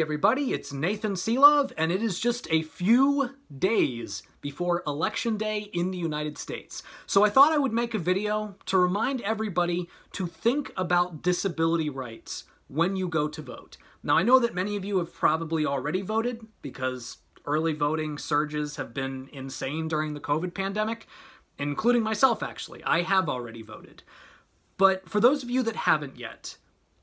everybody, it's Nathan Seelove, and it is just a few days before Election Day in the United States. So I thought I would make a video to remind everybody to think about disability rights when you go to vote. Now I know that many of you have probably already voted because early voting surges have been insane during the COVID pandemic, including myself actually. I have already voted. But for those of you that haven't yet,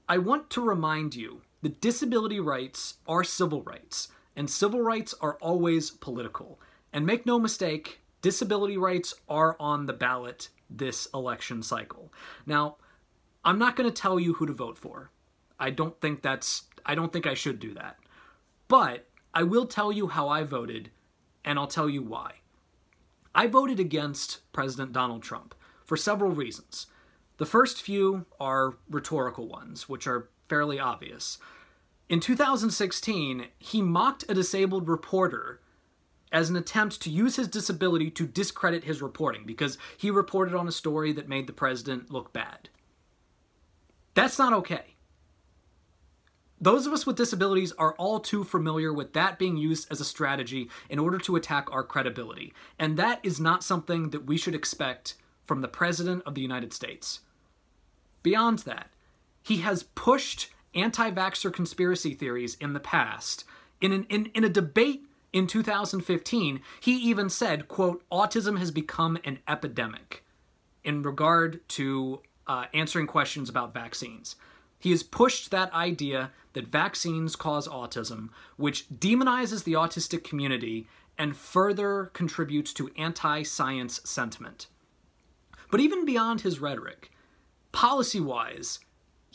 I want to remind you the disability rights are civil rights, and civil rights are always political. And make no mistake, disability rights are on the ballot this election cycle. Now, I'm not going to tell you who to vote for. I don't think that's I don't think I should do that. But I will tell you how I voted and I'll tell you why. I voted against President Donald Trump for several reasons. The first few are rhetorical ones, which are fairly obvious. In 2016, he mocked a disabled reporter as an attempt to use his disability to discredit his reporting because he reported on a story that made the president look bad. That's not okay. Those of us with disabilities are all too familiar with that being used as a strategy in order to attack our credibility, and that is not something that we should expect from the President of the United States. Beyond that, he has pushed anti vaxxer conspiracy theories in the past. In, an, in, in a debate in 2015, he even said, quote, autism has become an epidemic in regard to uh, answering questions about vaccines. He has pushed that idea that vaccines cause autism, which demonizes the autistic community and further contributes to anti science sentiment. But even beyond his rhetoric, policy wise,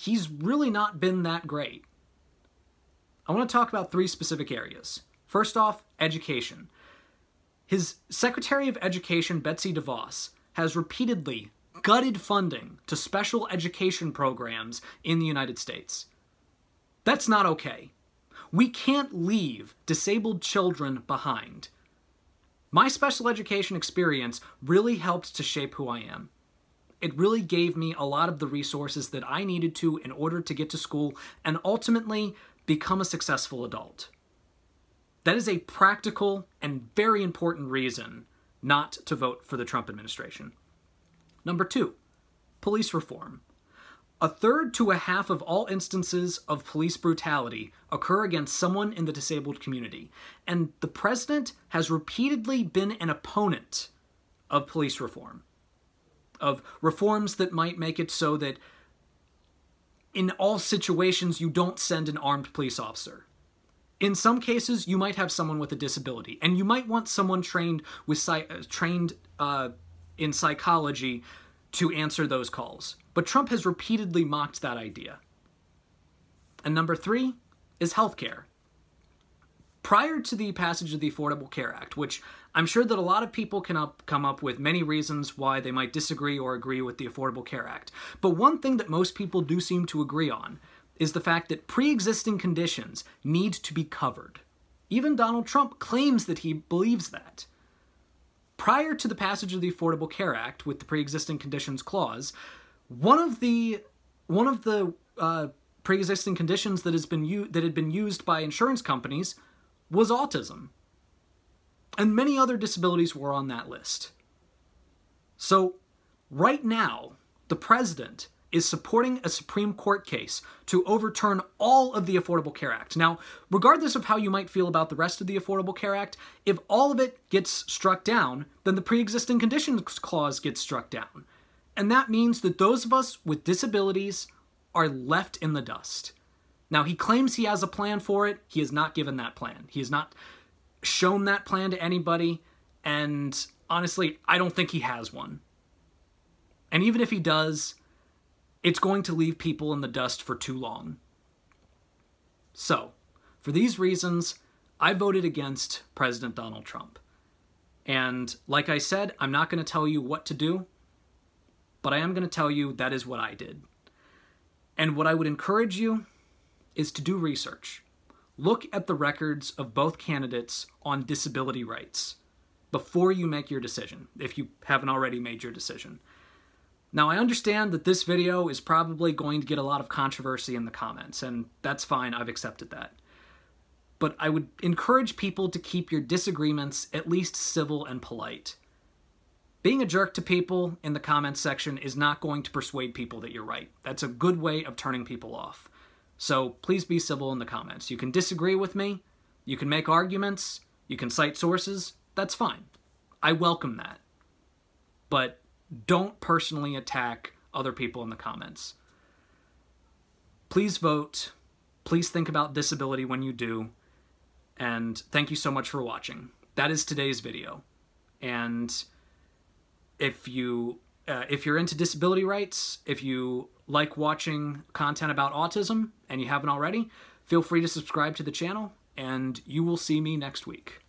he's really not been that great. I want to talk about three specific areas. First off, education. His Secretary of Education, Betsy DeVos, has repeatedly gutted funding to special education programs in the United States. That's not okay. We can't leave disabled children behind. My special education experience really helped to shape who I am. It really gave me a lot of the resources that I needed to in order to get to school and ultimately become a successful adult. That is a practical and very important reason not to vote for the Trump administration. Number two, police reform. A third to a half of all instances of police brutality occur against someone in the disabled community, and the president has repeatedly been an opponent of police reform of reforms that might make it so that in all situations you don't send an armed police officer. In some cases, you might have someone with a disability, and you might want someone trained with uh, trained uh, in psychology to answer those calls. But Trump has repeatedly mocked that idea. And number three is healthcare prior to the passage of the Affordable Care Act, which I'm sure that a lot of people can up, come up with many reasons why they might disagree or agree with the Affordable Care Act. But one thing that most people do seem to agree on is the fact that pre existing conditions need to be covered. Even Donald Trump claims that he believes that. Prior to the passage of the Affordable Care Act with the pre existing conditions clause, one of the one of the uh, pre-existing conditions that has been that had been used by insurance companies was autism. And many other disabilities were on that list. So, right now, the president is supporting a Supreme Court case to overturn all of the Affordable Care Act. Now, regardless of how you might feel about the rest of the Affordable Care Act, if all of it gets struck down, then the pre existing conditions clause gets struck down. And that means that those of us with disabilities are left in the dust. Now, he claims he has a plan for it. He has not given that plan. He has not shown that plan to anybody. And honestly, I don't think he has one. And even if he does, it's going to leave people in the dust for too long. So, for these reasons, I voted against President Donald Trump. And like I said, I'm not going to tell you what to do, but I am going to tell you that is what I did. And what I would encourage you is to do research. Look at the records of both candidates on disability rights before you make your decision, if you haven't already made your decision. Now, I understand that this video is probably going to get a lot of controversy in the comments, and that's fine, I've accepted that. But I would encourage people to keep your disagreements at least civil and polite. Being a jerk to people in the comments section is not going to persuade people that you're right. That's a good way of turning people off. So please be civil in the comments. You can disagree with me, you can make arguments, you can cite sources, that's fine. I welcome that. But don't personally attack other people in the comments. Please vote. Please think about disability when you do. And thank you so much for watching. That is today's video. And if you uh, if you're into disability rights, if you like watching content about autism and you haven't already, feel free to subscribe to the channel and you will see me next week.